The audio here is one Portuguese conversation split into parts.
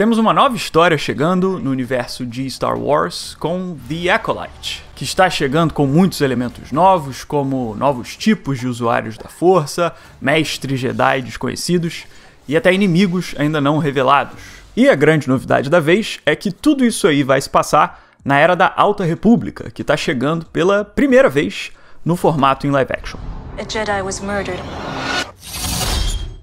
Temos uma nova história chegando no universo de Star Wars com The Acolyte, que está chegando com muitos elementos novos, como novos tipos de usuários da força, mestres Jedi desconhecidos e até inimigos ainda não revelados. E a grande novidade da vez é que tudo isso aí vai se passar na era da Alta República, que está chegando pela primeira vez no formato em live action. A Jedi was murdered.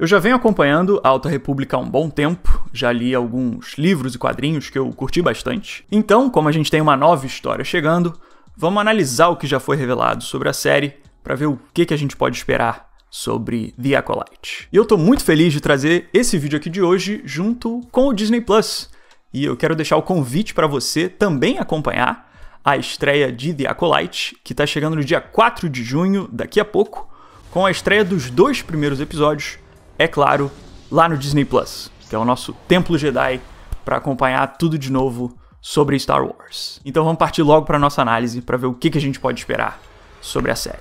Eu já venho acompanhando a Alta República há um bom tempo, já li alguns livros e quadrinhos que eu curti bastante. Então, como a gente tem uma nova história chegando, vamos analisar o que já foi revelado sobre a série para ver o que, que a gente pode esperar sobre The Acolyte. E eu tô muito feliz de trazer esse vídeo aqui de hoje junto com o Disney Plus. E eu quero deixar o convite para você também acompanhar a estreia de The Acolyte, que tá chegando no dia 4 de junho, daqui a pouco, com a estreia dos dois primeiros episódios é claro, lá no Disney Plus, que é o nosso Templo Jedi para acompanhar tudo de novo sobre Star Wars. Então vamos partir logo para nossa análise para ver o que, que a gente pode esperar sobre a série.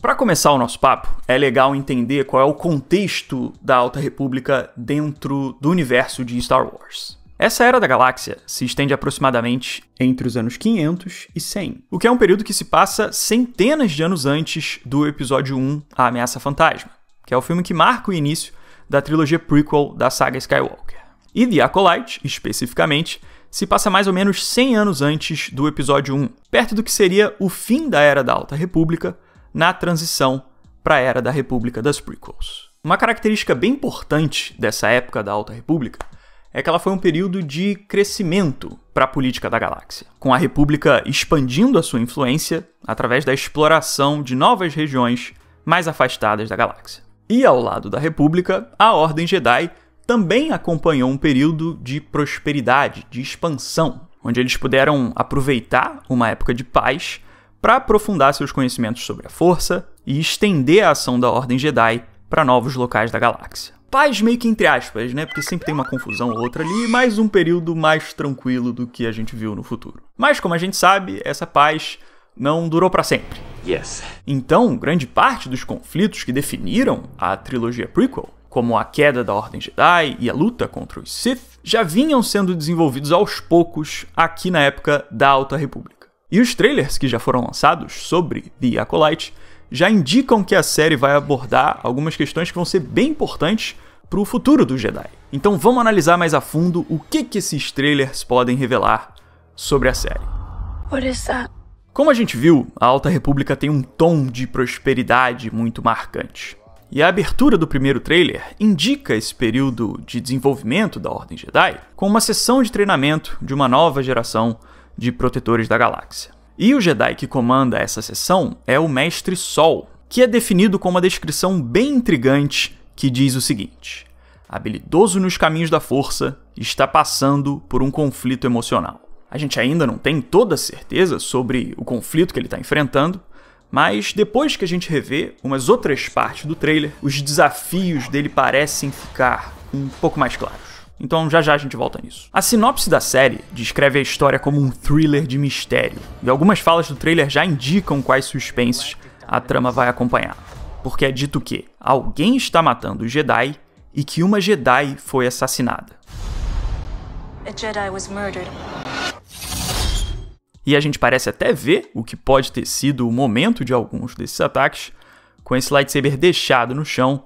Para começar o nosso papo, é legal entender qual é o contexto da Alta República dentro do universo de Star Wars. Essa era da galáxia se estende aproximadamente entre os anos 500 e 100, o que é um período que se passa centenas de anos antes do episódio 1, A Ameaça Fantasma, que é o filme que marca o início da trilogia prequel da saga Skywalker. E The Acolyte, especificamente, se passa mais ou menos 100 anos antes do episódio 1, perto do que seria o fim da Era da Alta República, na transição para a Era da República das Prequels. Uma característica bem importante dessa época da Alta República é que ela foi um período de crescimento para a política da galáxia, com a República expandindo a sua influência através da exploração de novas regiões mais afastadas da galáxia. E ao lado da República, a Ordem Jedi também acompanhou um período de prosperidade, de expansão, onde eles puderam aproveitar uma época de paz para aprofundar seus conhecimentos sobre a força e estender a ação da Ordem Jedi para novos locais da galáxia paz meio que entre aspas, né? Porque sempre tem uma confusão ou outra ali, mas um período mais tranquilo do que a gente viu no futuro. Mas como a gente sabe, essa paz não durou para sempre. Yes. Então, grande parte dos conflitos que definiram a trilogia prequel, como a queda da Ordem Jedi e a luta contra os Sith, já vinham sendo desenvolvidos aos poucos aqui na época da Alta República. E os trailers que já foram lançados sobre The Acolyte já indicam que a série vai abordar algumas questões que vão ser bem importantes para o futuro do Jedi. Então vamos analisar mais a fundo o que, que esses trailers podem revelar sobre a série. What is that? Como a gente viu, a Alta República tem um tom de prosperidade muito marcante. E a abertura do primeiro trailer indica esse período de desenvolvimento da Ordem Jedi com uma sessão de treinamento de uma nova geração de protetores da galáxia. E o Jedi que comanda essa sessão é o Mestre Sol, que é definido com uma descrição bem intrigante que diz o seguinte: habilidoso nos caminhos da força, está passando por um conflito emocional. A gente ainda não tem toda certeza sobre o conflito que ele está enfrentando, mas depois que a gente revê umas outras partes do trailer, os desafios dele parecem ficar um pouco mais claros. Então já já a gente volta nisso. A sinopse da série descreve a história como um thriller de mistério, e algumas falas do trailer já indicam quais suspensos a trama vai acompanhar. Porque é dito que alguém está matando o Jedi e que uma Jedi foi assassinada. A Jedi was murdered. E a gente parece até ver o que pode ter sido o momento de alguns desses ataques, com esse lightsaber deixado no chão,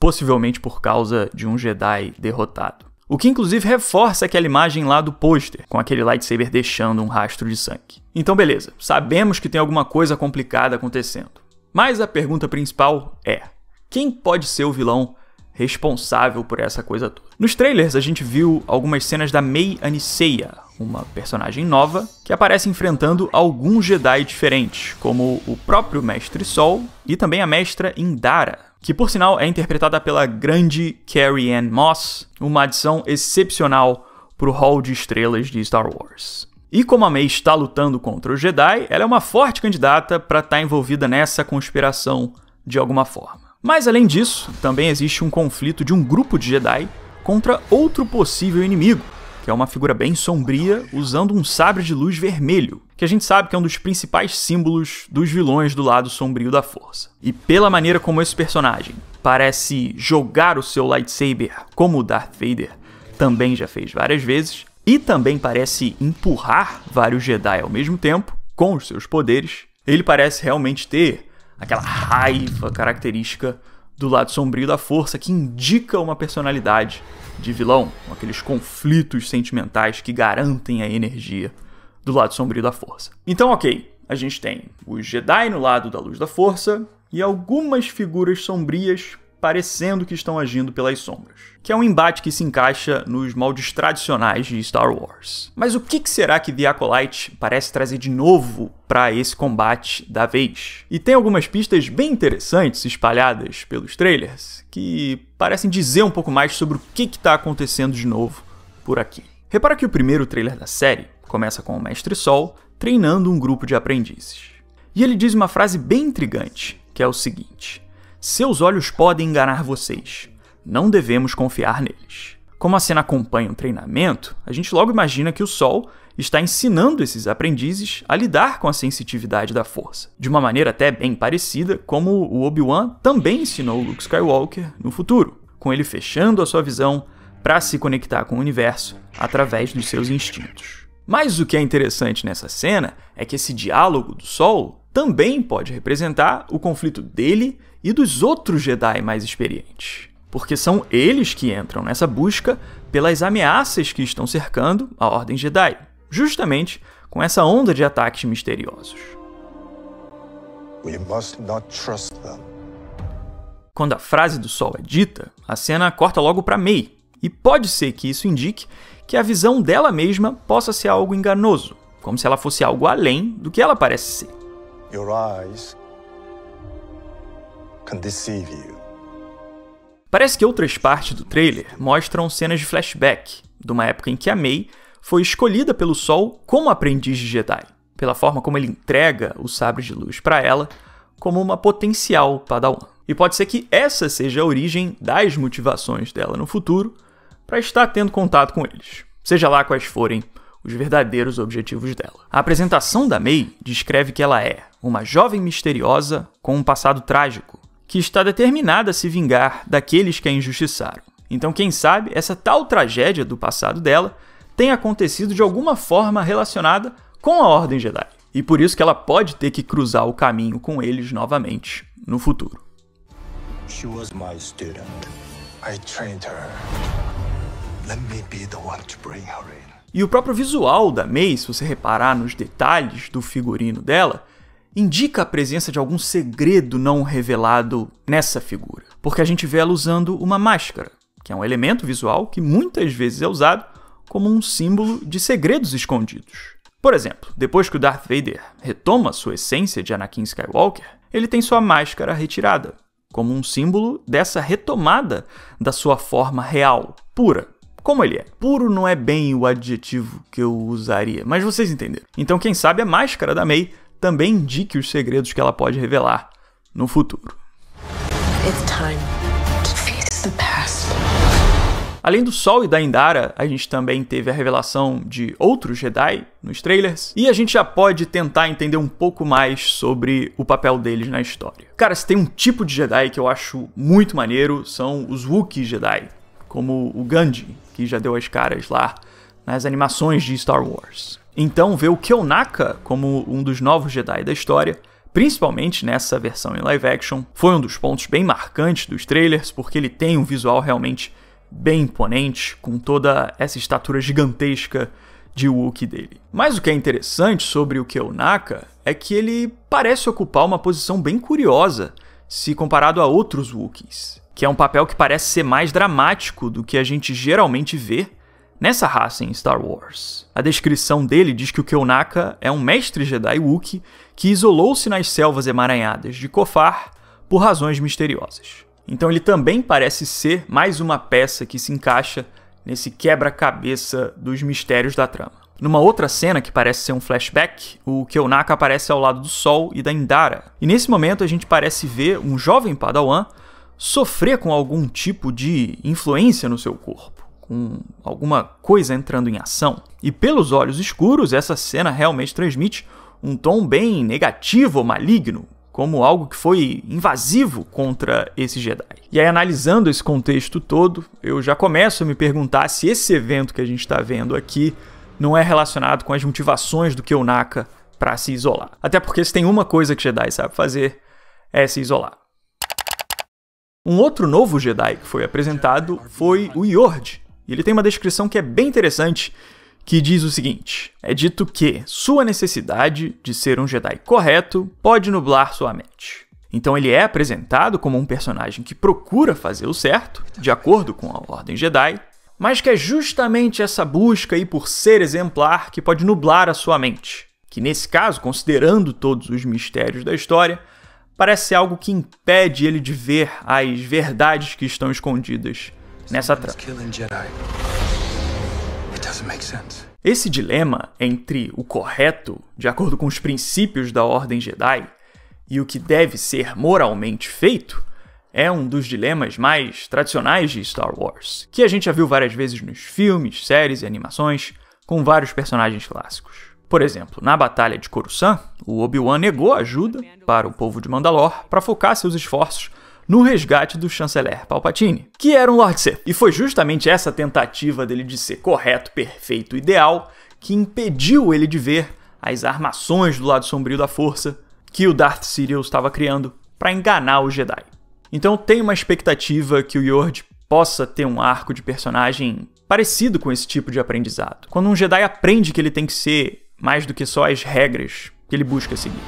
possivelmente por causa de um Jedi derrotado. O que inclusive reforça aquela imagem lá do pôster, com aquele lightsaber deixando um rastro de sangue. Então beleza, sabemos que tem alguma coisa complicada acontecendo. Mas a pergunta principal é: quem pode ser o vilão responsável por essa coisa toda? Nos trailers a gente viu algumas cenas da Mei Aniceia, uma personagem nova que aparece enfrentando alguns Jedi diferentes, como o próprio Mestre Sol e também a Mestra Indara, que por sinal é interpretada pela grande Carrie Ann Moss, uma adição excepcional para o hall de estrelas de Star Wars. E como a Mei está lutando contra os Jedi, ela é uma forte candidata para estar tá envolvida nessa conspiração de alguma forma. Mas além disso, também existe um conflito de um grupo de Jedi contra outro possível inimigo, que é uma figura bem sombria usando um sabre de luz vermelho, que a gente sabe que é um dos principais símbolos dos vilões do lado sombrio da força. E pela maneira como esse personagem parece jogar o seu lightsaber como o Darth Vader também já fez várias vezes, e também parece empurrar vários Jedi ao mesmo tempo, com os seus poderes, ele parece realmente ter aquela raiva característica do lado sombrio da força que indica uma personalidade de vilão, aqueles conflitos sentimentais que garantem a energia do lado sombrio da força. Então, ok, a gente tem os Jedi no lado da luz da força e algumas figuras sombrias parecendo que estão agindo pelas sombras. Que é um embate que se encaixa nos moldes tradicionais de Star Wars. Mas o que será que The Acolyte parece trazer de novo para esse combate da vez? E tem algumas pistas bem interessantes espalhadas pelos trailers que parecem dizer um pouco mais sobre o que está acontecendo de novo por aqui. Repara que o primeiro trailer da série começa com o Mestre Sol treinando um grupo de aprendizes. E ele diz uma frase bem intrigante, que é o seguinte: seus olhos podem enganar vocês. Não devemos confiar neles. Como a cena acompanha um treinamento, a gente logo imagina que o Sol está ensinando esses aprendizes a lidar com a sensitividade da força, de uma maneira até bem parecida como o Obi-Wan também ensinou Luke Skywalker no futuro, com ele fechando a sua visão para se conectar com o universo através dos seus instintos. Mas o que é interessante nessa cena é que esse diálogo do Sol também pode representar o conflito dele e dos outros Jedi mais experientes. Porque são eles que entram nessa busca pelas ameaças que estão cercando a Ordem Jedi, justamente com essa onda de ataques misteriosos. Quando a frase do Sol é dita, a cena corta logo para Mei, e pode ser que isso indique que a visão dela mesma possa ser algo enganoso, como se ela fosse algo além do que ela parece ser. Your eyes can deceive you. Parece que outras partes do trailer mostram cenas de flashback, de uma época em que a Mei foi escolhida pelo Sol como aprendiz de Jedi, pela forma como ele entrega o sabre de luz para ela como uma potencial Padawan. E pode ser que essa seja a origem das motivações dela no futuro para estar tendo contato com eles, seja lá quais forem os verdadeiros objetivos dela. A apresentação da May descreve que ela é uma jovem misteriosa com um passado trágico, que está determinada a se vingar daqueles que a injustiçaram. Então, quem sabe, essa tal tragédia do passado dela tenha acontecido de alguma forma relacionada com a Ordem Jedi. E por isso que ela pode ter que cruzar o caminho com eles novamente no futuro. She was my student. I trained her. Let me be the one to bring her in. E o próprio visual da May, se você reparar nos detalhes do figurino dela, indica a presença de algum segredo não revelado nessa figura, porque a gente vê ela usando uma máscara, que é um elemento visual que muitas vezes é usado como um símbolo de segredos escondidos. Por exemplo, depois que o Darth Vader retoma sua essência de Anakin Skywalker, ele tem sua máscara retirada, como um símbolo dessa retomada da sua forma real, pura, como ele é. Puro não é bem o adjetivo que eu usaria, mas vocês entenderam. Então, quem sabe a máscara da May também indique os segredos que ela pode revelar no futuro. Além do Sol e da Indara, a gente também teve a revelação de outros Jedi nos trailers, e a gente já pode tentar entender um pouco mais sobre o papel deles na história. Cara, se tem um tipo de Jedi que eu acho muito maneiro, são os Wookiee Jedi como o Gandhi, que já deu as caras lá nas animações de Star Wars. Então ver o Keonaka como um dos novos Jedi da história, principalmente nessa versão em live action, foi um dos pontos bem marcantes dos trailers, porque ele tem um visual realmente bem imponente, com toda essa estatura gigantesca de Wookiee dele. Mas o que é interessante sobre o Keonaka é que ele parece ocupar uma posição bem curiosa se comparado a outros Wookiees que é um papel que parece ser mais dramático do que a gente geralmente vê nessa raça em Star Wars. A descrição dele diz que o Keonaka é um mestre Jedi Wookiee que isolou-se nas selvas emaranhadas de Kofar por razões misteriosas. Então ele também parece ser mais uma peça que se encaixa nesse quebra-cabeça dos mistérios da trama. Numa outra cena que parece ser um flashback, o Keonaka aparece ao lado do Sol e da Indara. E nesse momento a gente parece ver um jovem Padawan sofrer com algum tipo de influência no seu corpo, com alguma coisa entrando em ação. E pelos olhos escuros, essa cena realmente transmite um tom bem negativo, maligno, como algo que foi invasivo contra esse Jedi. E aí, analisando esse contexto todo, eu já começo a me perguntar se esse evento que a gente está vendo aqui não é relacionado com as motivações do Kionaka para se isolar. Até porque se tem uma coisa que Jedi sabe fazer, é se isolar. Um outro novo Jedi que foi apresentado foi o Yord, e ele tem uma descrição que é bem interessante, que diz o seguinte: é dito que sua necessidade de ser um Jedi correto pode nublar sua mente. Então ele é apresentado como um personagem que procura fazer o certo, de acordo com a Ordem Jedi, mas que é justamente essa busca por ser exemplar que pode nublar a sua mente, que nesse caso, considerando todos os mistérios da história, parece algo que impede ele de ver as verdades que estão escondidas nessa trama. Esse dilema entre o correto, de acordo com os princípios da Ordem Jedi, e o que deve ser moralmente feito é um dos dilemas mais tradicionais de Star Wars, que a gente já viu várias vezes nos filmes, séries e animações, com vários personagens clássicos. Por exemplo, na Batalha de Coruscant, o Obi-Wan negou ajuda para o povo de Mandalor para focar seus esforços no resgate do chanceler Palpatine, que era um Lord Sith. E foi justamente essa tentativa dele de ser correto, perfeito, ideal, que impediu ele de ver as armações do lado sombrio da força que o Darth Sidious estava criando para enganar o Jedi. Então tem uma expectativa que o Yord possa ter um arco de personagem parecido com esse tipo de aprendizado. Quando um Jedi aprende que ele tem que ser mais do que só as regras que ele busca seguir.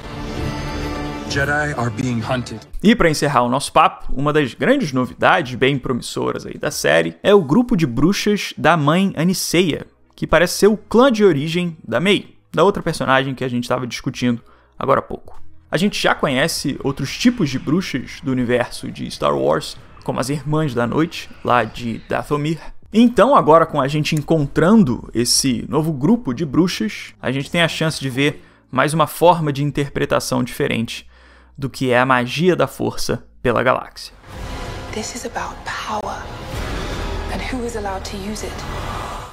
E para encerrar o nosso papo, uma das grandes novidades bem promissoras aí da série é o grupo de bruxas da mãe Aniceia, que parece ser o clã de origem da Mei, da outra personagem que a gente estava discutindo agora há pouco. A gente já conhece outros tipos de bruxas do universo de Star Wars, como as Irmãs da Noite, lá de Dathomir, então, agora com a gente encontrando esse novo grupo de bruxas, a gente tem a chance de ver mais uma forma de interpretação diferente do que é a magia da força pela galáxia. This is about power and who is allowed to use it.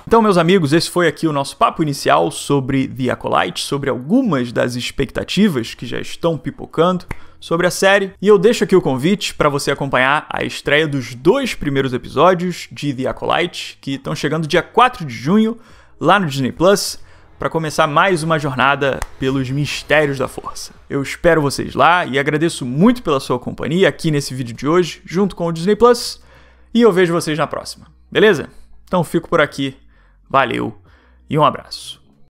Então, meus amigos, esse foi aqui o nosso papo inicial sobre The Acolyte, sobre algumas das expectativas que já estão pipocando sobre a série. E eu deixo aqui o convite para você acompanhar a estreia dos dois primeiros episódios de The Acolyte, que estão chegando dia 4 de junho lá no Disney Plus, para começar mais uma jornada pelos mistérios da força. Eu espero vocês lá e agradeço muito pela sua companhia aqui nesse vídeo de hoje, junto com o Disney Plus, e eu vejo vocês na próxima. Beleza? Então fico por aqui. Valeu e um abraço.